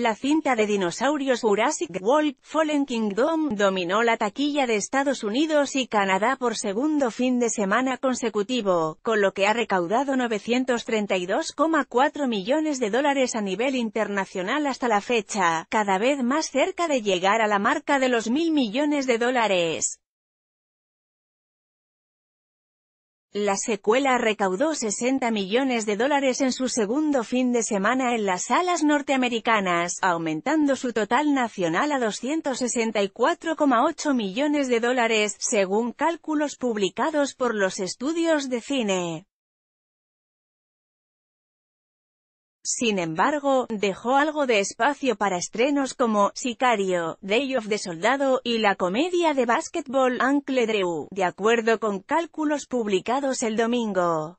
La cinta de dinosaurios Jurassic World Fallen Kingdom dominó la taquilla de Estados Unidos y Canadá por segundo fin de semana consecutivo, con lo que ha recaudado 932,4 millones de dólares a nivel internacional hasta la fecha, cada vez más cerca de llegar a la marca de los mil millones de dólares. La secuela recaudó 60 millones de dólares en su segundo fin de semana en las salas norteamericanas, aumentando su total nacional a 264,8 millones de dólares, según cálculos publicados por los estudios de cine. Sin embargo, dejó algo de espacio para estrenos como Sicario, Day of the Soldado y la comedia de básquetbol Uncle Drew, de acuerdo con cálculos publicados el domingo.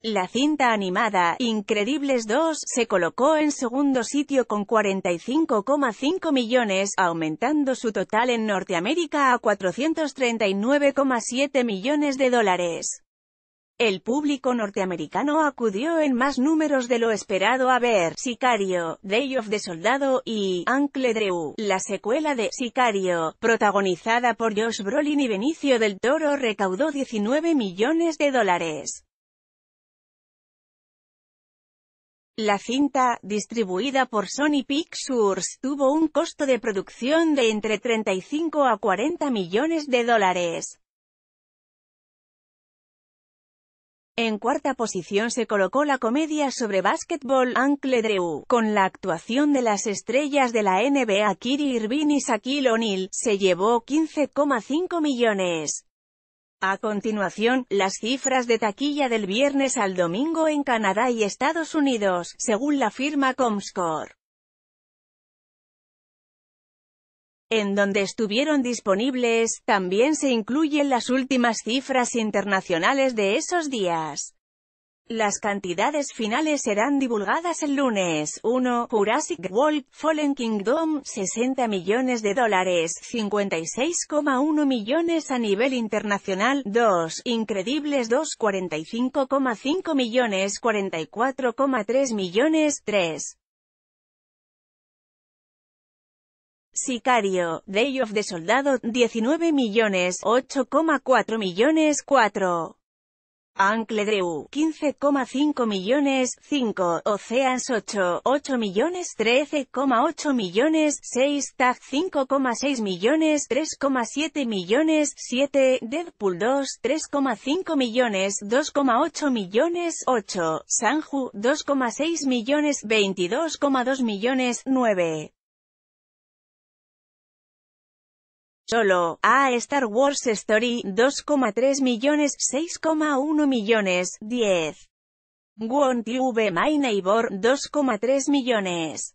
La cinta animada, Increíbles 2, se colocó en segundo sitio con 45,5 millones, aumentando su total en Norteamérica a 439,7 millones de dólares. El público norteamericano acudió en más números de lo esperado a ver Sicario, Day of the Soldado y Uncle Drew, la secuela de Sicario, protagonizada por Josh Brolin y Benicio del Toro recaudó 19 millones de dólares. La cinta, distribuida por Sony Pictures, tuvo un costo de producción de entre 35 a 40 millones de dólares. En cuarta posición se colocó la comedia sobre básquetbol Ankle Drew, con la actuación de las estrellas de la NBA Kiri Irving y Shaquille O'Neal, se llevó 15,5 millones. A continuación, las cifras de taquilla del viernes al domingo en Canadá y Estados Unidos, según la firma Comscore. en donde estuvieron disponibles, también se incluyen las últimas cifras internacionales de esos días. Las cantidades finales serán divulgadas el lunes. 1. Jurassic World, Fallen Kingdom, 60 millones de dólares, 56,1 millones a nivel internacional. 2. Increíbles, 2, 45,5 millones, 44,3 millones. 3. Sicario, Day of the Soldado, 19 millones, 8,4 millones, 4. Ankle Drew, 15,5 millones, 5, Oceans 8, 8 millones, 13,8 millones, 6, Tag 5,6 millones, 3,7 millones, 7, Deadpool 2, 3,5 millones, 2,8 millones, 8, Sanju, 2,6 millones, 22,2 millones, 9. Solo, A Star Wars Story, 2,3 millones, 6,1 millones, 10. Won't You Be My Neighbor, 2,3 millones.